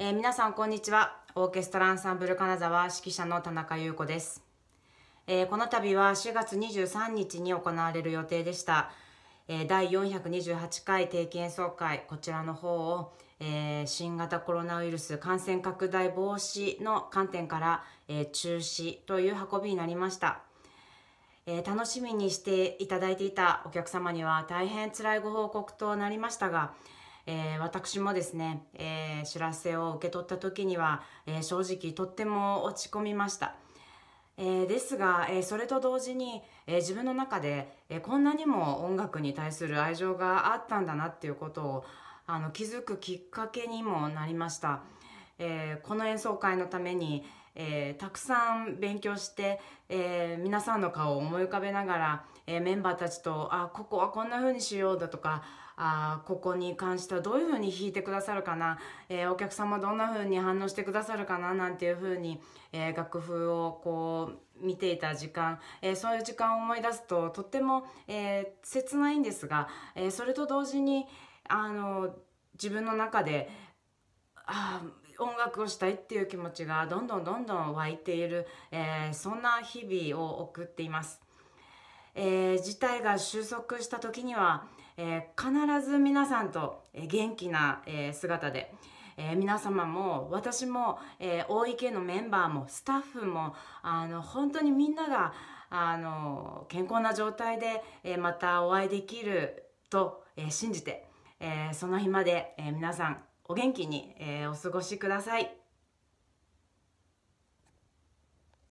えー、皆さんこんにちはオーケストラアンサンブル金沢指揮者の田中優子です、えー、この度は4月23日に行われる予定でした、えー、第428回定期演奏会こちらの方を、えー、新型コロナウイルス感染拡大防止の観点から、え中止という運びになりました楽しみにしていただいていたお客様には大変辛いご報告となりましたが、えー、私もですね、えー、知らせを受け取った時には、えー、正直とっても落ち込みました。えですが、えそれと同時に、え自分の中で、えこんなにも音楽に対する愛情があったんだなっていうことをあの気づくきっかけにもなりました。えー、この演奏会のために、えー、たくさん勉強して、えー、皆さんの顔を思い浮かべながら、えメンバーたちと「あここはこんな風にしよう」だとか「あここに関してはどういう風に弾いてくださるかな、えお客様どんな風に反応してくださるかな」なんていう風に、え楽譜をこう見ていた時間、えそういう時間を思い出すととっても、え切ないんですが、えそれと同時にあの自分の中で音楽をしたいっていう気持ちがどんどんどんどん湧いている、えー、そんな日々を送っています。えー、事態が収束した時には、えー、必ず皆さんと元気な、え姿で、え皆様も私も、え大池のメンバーもスタッフもあの本当にみんながあの健康な状態で、えまたお会いできると、え信じて、えその日まで、え皆さんお元気に、えー、お過ごしください。